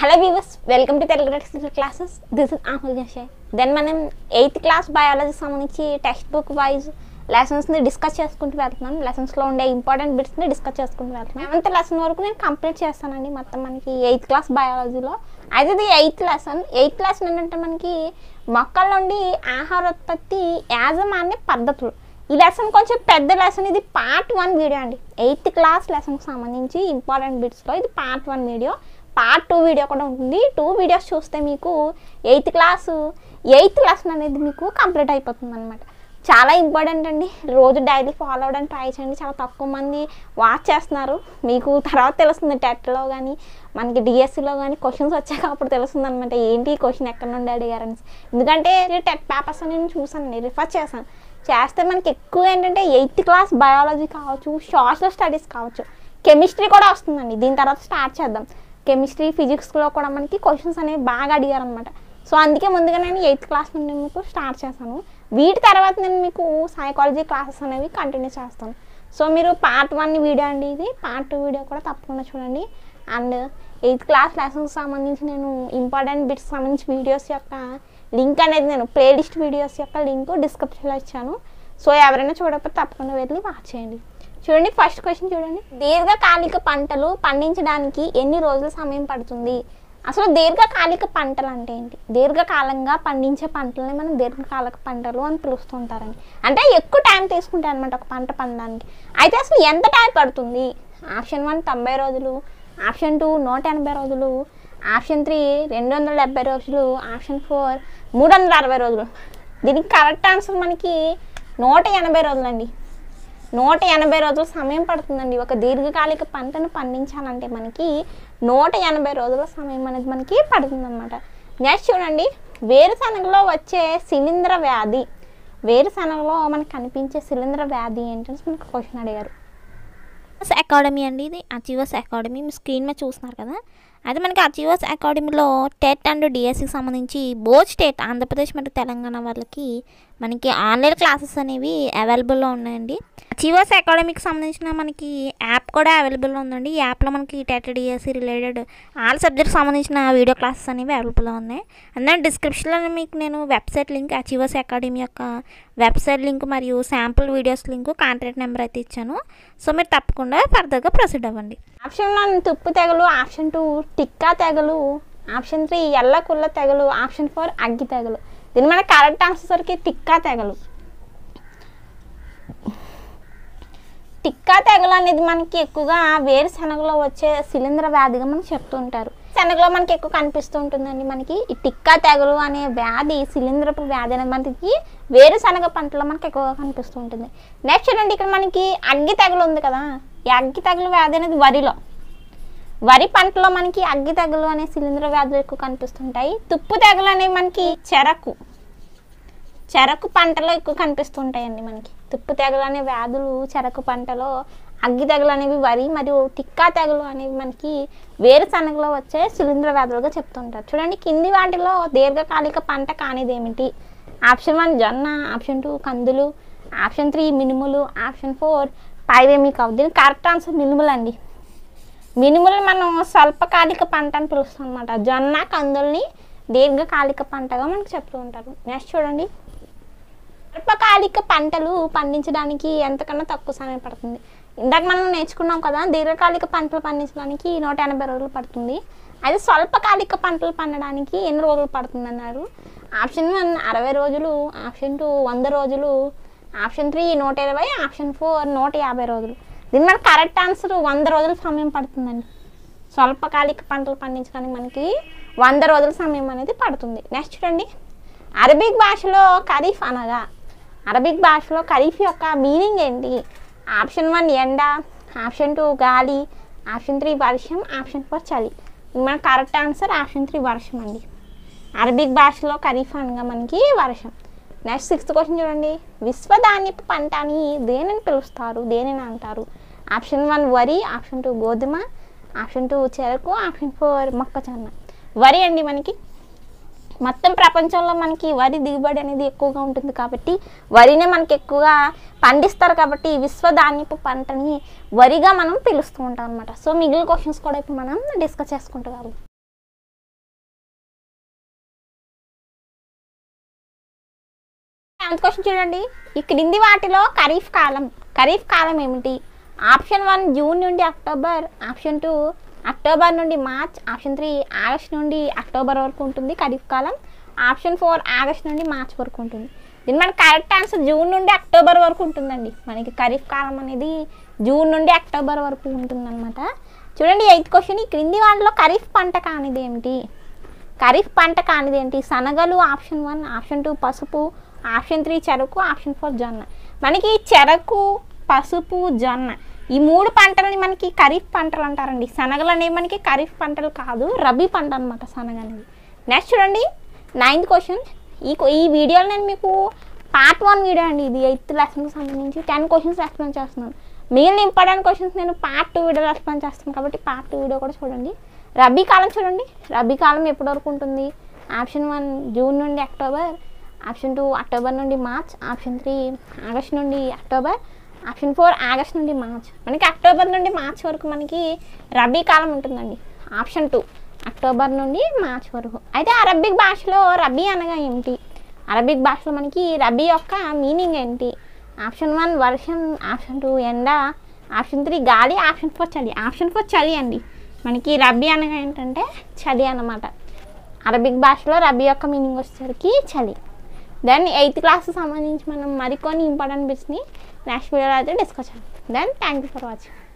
hello viewers welcome to Telugu technical classes this is ఆహుల్ జషే then మనం ఎయిత్ క్లాస్ బయాలజీ సంబంధించి టెక్స్ట్ బుక్ వైజ్ లెసన్స్ని డిస్కస్ చేసుకుంటూ వెళ్తున్నాం లెసన్స్లో ఉండే ఇంపార్టెంట్ బిట్స్ని డిస్కస్ చేసుకుంటూ వెళ్తున్నాం అంత లెసన్ వరకు నేను కంప్లీట్ చేస్తానండి మొత్తం మనకి ఎయిత్ క్లాస్ బయాలజీలో అయితే ఇది ఎయిత్ లెసన్ ఎయిత్ లెసన్ ఏంటంటే మనకి మొక్కల నుండి ఆహారోత్పత్తి యాజమాన్య పద్ధతులు ఈ లెసన్ కొంచెం పెద్ద లెసన్ ఇది పార్ట్ వన్ వీడియో అండి ఎయిత్ క్లాస్ లెసన్కి సంబంధించి ఇంపార్టెంట్ బిట్స్లో ఇది part one video part two video కూడా ఉంటుంది టూ వీడియోస్ చూస్తే మీకు ఎయిత్ క్లాసు ఎయిత్ క్లాస్ అనేది మీకు కంప్లీట్ అయిపోతుంది అనమాట చాలా ఇంపార్టెంట్ అండి రోజు డైలీ ఫాలో అవ్వడానికి ట్రై చేయండి చాలా తక్కువ మంది వాచ్ చేస్తున్నారు మీకు తర్వాత తెలుస్తుంది టెట్లో కానీ మనకి డిఎస్సిలో కానీ క్వశ్చన్స్ వచ్చాక అప్పుడు తెలుస్తుంది అనమాట ఏంటి క్వశ్చన్ ఎక్కడ నుండి అడిగారని ఎందుకంటే టెట్ పేపర్స్ నేను చూసాను రిఫర్ చేశాను చేస్తే మనకి ఎక్కువ ఏంటంటే ఎయిత్ క్లాస్ బయాలజీ కావచ్చు సోషల్ స్టడీస్ కావచ్చు కెమిస్ట్రీ కూడా వస్తుందండి దీని తర్వాత స్టార్ట్ చేద్దాం కెమిస్ట్రీ ఫిజిక్స్లో కూడా మనకి క్వశ్చన్స్ అనేవి బాగా అడిగారనమాట సో అందుకే ముందుగా నేను ఎయిత్ క్లాస్ నుండి మీకు స్టార్ట్ చేశాను వీటి తర్వాత నేను మీకు సైకాలజీ క్లాసెస్ అనేవి కంటిన్యూ చేస్తాను సో మీరు పార్ట్ వన్ వీడియో అండి ఇది పార్ట్ టూ వీడియో కూడా తప్పకుండా చూడండి అండ్ ఎయిత్ క్లాస్ లెసన్స్ సంబంధించి నేను ఇంపార్టెంట్ బిట్స్ సంబంధించి వీడియోస్ యొక్క లింక్ అనేది నేను ప్లేలిస్ట్ వీడియోస్ యొక్క లింక్ డిస్క్రిప్షన్లో ఇచ్చాను సో ఎవరైనా చూడకపోతే తప్పకుండా వెళ్ళి వాచ్ చేయండి చూడండి ఫస్ట్ క్వశ్చన్ చూడండి దీర్ఘకాలిక పంటలు పండించడానికి ఎన్ని రోజుల సమయం పడుతుంది అసలు దీర్ఘకాలిక పంటలు అంటే ఏంటి దీర్ఘకాలంగా పండించే పంటలని మనం దీర్ఘకాలిక పంటలు అని పిలుస్తుంటారండి అంటే ఎక్కువ టైం తీసుకుంటాయి అనమాట ఒక పంట పండడానికి అయితే అసలు ఎంత టైం పడుతుంది ఆప్షన్ వన్ తొంభై రోజులు ఆప్షన్ టూ నూట ఎనభై రోజులు ఆప్షన్ త్రీ రెండు వందల డెబ్బై రోజులు ఆప్షన్ ఫోర్ మూడు వందల అరవై రోజులు దీనికి కరెక్ట్ ఆన్సర్ మనకి నూట ఎనభై రోజులండి నూట ఎనభై రోజుల సమయం పడుతుందండి ఒక దీర్ఘకాలిక పంటను పండించాలంటే మనకి నూట ఎనభై రోజుల సమయం అనేది మనకి పడుతుందన్నమాట నెక్స్ట్ చూడండి వేరుశనగలో వచ్చే శిలీంద్ర వ్యాధి వేరుశనగలో మనకు కనిపించే శిలీంద్ర వ్యాధి ఏంటని మనకు క్వశ్చన్ అడిగారు అకాడమీ అండి ఇది అచీవర్స్ అకాడమీ మీ స్క్రీన్ మీద చూస్తున్నారు కదా అయితే మనకి అచీవర్స్ అకాడమీలో టెట్ అండ్ డిఎస్సికి e సంబంధించి బోజ్ స్టేట్ ఆంధ్రప్రదేశ్ మరియు తెలంగాణ వాళ్ళకి మనకి ఆన్లైన్ క్లాసెస్ అనేవి అవైలబుల్లో ఉన్నాయండి చివోస్ అకాడమీకి సంబంధించిన మనకి యాప్ కూడా అవైలబుల్లో ఉందండి ఈ యాప్లో మనకి TET DSC related all subject సంబంధించిన వీడియో క్లాసెస్ అనేవి అవైలబుల్గా ఉన్నాయి అందులో డిస్క్రిప్షన్లో మీకు నేను వెబ్సైట్ లింక్ అచివోస్ అకాడమీ యొక్క వెబ్సైట్ లింక్ మరియు sample videos link contact number అయితే ఇచ్చాను సో మీరు తప్పకుండా ఫర్దర్గా ప్రొసీడ్ అవ్వండి ఆప్షన్ వన్ తుప్పు తెగలు ఆప్షన్ టూ టిక్కా తెగలు ఆప్షన్ త్రీ ఎల్ల కుళ్ళ తెగలు ఆప్షన్ ఫోర్ అగ్గి తెగలు దీని మన కరెక్ట్ ఆన్సర్కి టిక్కా తెగలు టిక్కా తెగలు అనేది మనకి ఎక్కువగా వేరుశనగలో వచ్చే శిలీంద్ర వ్యాధిగా చెప్తూ చెప్తుంటారు శనగలో మనకి ఎక్కువ కనిపిస్తూ ఉంటుందండి మనకి ఈ టిక్కా తెగలు అనే వ్యాధి శిలీంద్రపు వ్యాధి అనేది మనకి వేరుశనగ పంటలో మనకి ఎక్కువగా కనిపిస్తూ ఉంటుంది నెక్స్ట్ ఏంటంటే ఇక్కడ మనకి అగ్గి తెగలు ఉంది కదా ఈ అగ్గి తెగలు వ్యాధి అనేది వరిలో వరి పంటలో మనకి అగ్గి తెగలు అనే శిలీంద్ర వ్యాధులు ఎక్కువ కనిపిస్తుంటాయి తుప్పు తెగలు అనేవి మనకి చెరకు చెరకు పంటలో ఎక్కువ కనిపిస్తుంటాయండి మనకి తుప్పు తెగలు అనే వ్యాధులు చెరకు పంటలో అగ్గి తెగలు అనేవి వరి మరియు టిక్కా తెగలు అనేవి మనకి వేరుశనగలో వచ్చే శిలీంద్ర వ్యాధులుగా చెప్తుంటారు చూడండి కింది వాటిలో దీర్ఘకాలిక పంట కానిదేమిటి ఆప్షన్ వన్ జొన్న ఆప్షన్ టూ కందులు ఆప్షన్ త్రీ మినుములు ఆప్షన్ ఫోర్ పైవేమి కావు దీని కరెక్ట్ ఆన్సర్ మినుములు అండి మినుములు మనం స్వల్పకాలిక పంట అని పిలుస్తాం అనమాట జొన్న కందుల్ని దీర్ఘకాలిక పంటగా మనకు చెప్తూ ఉంటారు నెక్స్ట్ చూడండి స్వల్పకాలిక పంటలు పండించడానికి ఎంతకన్నా తక్కువ సమయం పడుతుంది ఇందాక మనం నేర్చుకున్నాం కదా దీర్ఘకాలిక పంటలు పండించడానికి నూట ఎనభై రోజులు పడుతుంది అయితే స్వల్పకాలిక పంటలు పండడానికి ఎన్ని రోజులు పడుతుంది అన్నారు ఆప్షన్ వన్ అరవై రోజులు ఆప్షన్ టూ వంద రోజులు ఆప్షన్ త్రీ నూట ఇరవై ఆప్షన్ ఫోర్ నూట యాభై రోజులు దీని మన కరెక్ట్ ఆన్సర్ వంద రోజుల సమయం పడుతుందండి స్వల్పకాలిక పంటలు పండించడానికి మనకి వంద రోజుల సమయం అనేది పడుతుంది నెక్స్ట్ చూడండి అరబిక్ భాషలో ఖరీఫ్ అనగా అరబిక్ భాషలో ఖరీఫ్ యొక్క మీనింగ్ ఏంటి ఆప్షన్ వన్ ఎండ ఆప్షన్ టూ గాలి ఆప్షన్ త్రీ వర్షం ఆప్షన్ ఫోర్ చలి మన కరెక్ట్ ఆన్సర్ ఆప్షన్ త్రీ వర్షం అండి అరబిక్ భాషలో ఖరీఫ్ అనగా మనకి వర్షం నెక్స్ట్ సిక్స్త్ క్వశ్చన్ చూడండి విశ్వధాన్యపు పంట అని దేనిని పిలుస్తారు దేనిని అంటారు ఆప్షన్ వన్ వరి ఆప్షన్ టూ గోధుమ ఆప్షన్ టూ చెరకు ఆప్షన్ ఫోర్ మొక్కజొన్న వరి అండి మనకి మొత్తం ప్రపంచంలో మనకి వరి దిగుబడి అనేది ఎక్కువగా ఉంటుంది కాబట్టి వరినే మనకి ఎక్కువగా పండిస్తారు కాబట్టి విశ్వ ధాన్యపు పంటని వరిగా మనం పిలుస్తూ ఉంటాం అనమాట సో మిగిలిన క్వశ్చన్స్ కూడా ఇప్పుడు మనం డిస్కస్ చేసుకుంటున్నాము సెవెంత్ క్వశ్చన్ చూడండి ఇక్కడ వాటిలో ఖరీఫ్ కాలం ఖరీఫ్ కాలం ఏమిటి ఆప్షన్ వన్ జూన్ నుండి అక్టోబర్ ఆప్షన్ టూ అక్టోబర్ నుండి మార్చ్ ఆప్షన్ త్రీ ఆగస్ట్ నుండి అక్టోబర్ వరకు ఉంటుంది ఖరీఫ్ కాలం ఆప్షన్ ఫోర్ ఆగస్ట్ నుండి మార్చ్ వరకు ఉంటుంది దీని మనకి కరెక్ట్ ఆన్సర్ జూన్ నుండి అక్టోబర్ వరకు ఉంటుందండి మనకి ఖరీఫ్ కాలం అనేది జూన్ నుండి అక్టోబర్ వరకు ఉంటుందన్నమాట చూడండి ఎయిత్ క్వశ్చన్ ఈ క్రింది వాళ్ళలో ఖరీఫ్ పంట కానిది ఏమిటి ఖరీఫ్ పంట కానిది ఏంటి శనగలు ఆప్షన్ వన్ ఆప్షన్ టూ పసుపు ఆప్షన్ త్రీ చెరకు ఆప్షన్ ఫోర్ జొన్న మనకి చెరకు పసుపు జొన్న ఈ మూడు పంటలని మనకి ఖరీఫ్ పంటలు అంటారండి శనగలు అనేవి మనకి ఖరీఫ్ పంటలు కాదు రబీ పంట అనమాట శనగ అనేది నెక్స్ట్ చూడండి నైన్త్ క్వశ్చన్ ఈ ఈ వీడియోలో నేను మీకు పార్ట్ వన్ వీడియో అండి ఇది ఎయిత్ లెసన్కి సంబంధించి టెన్ క్వశ్చన్స్ ఎక్స్ప్లెయిన్ చేస్తున్నాను మిగిలిన ఇంపార్టెంట్ క్వశ్చన్స్ నేను పార్ట్ టూ వీడియోలో ఎక్స్ప్లెయిన్ చేస్తాను కాబట్టి పార్ట్ టూ వీడియో కూడా చూడండి రబీ కాలం చూడండి రబీ కాలం ఎప్పటి వరకు ఉంటుంది ఆప్షన్ వన్ జూన్ నుండి అక్టోబర్ ఆప్షన్ టూ అక్టోబర్ నుండి మార్చ్ ఆప్షన్ త్రీ ఆగస్ట్ నుండి అక్టోబర్ ఆప్షన్ ఫోర్ ఆగస్ట్ నుండి మార్చ్ మనకి అక్టోబర్ నుండి మార్చ్ వరకు మనకి రబీ కాలం ఉంటుందండి ఆప్షన్ టూ అక్టోబర్ నుండి మార్చ్ వరకు అయితే అరబిక్ భాషలో రబీ అనగా ఏంటి అరబిక్ భాషలో మనకి రబీ యొక్క మీనింగ్ ఏంటి ఆప్షన్ వన్ వర్షం ఆప్షన్ టూ ఎండ ఆప్షన్ త్రీ గాలి ఆప్షన్ ఫోర్ చలి ఆప్షన్ ఫోర్ చలి అండి మనకి రబీ అనగా ఏంటంటే చలి అన్నమాట అరబిక్ భాషలో రబీ యొక్క మీనింగ్ వచ్చేసరికి చలి దెన్ ఎయిత్ క్లాస్కి సంబంధించి మనం మరికొన్ని ఇంపార్టెంట్ బిట్స్ని నెక్స్ట్ వీడియోలో అయితే డిస్కస్ చేస్తాం then thank you for watching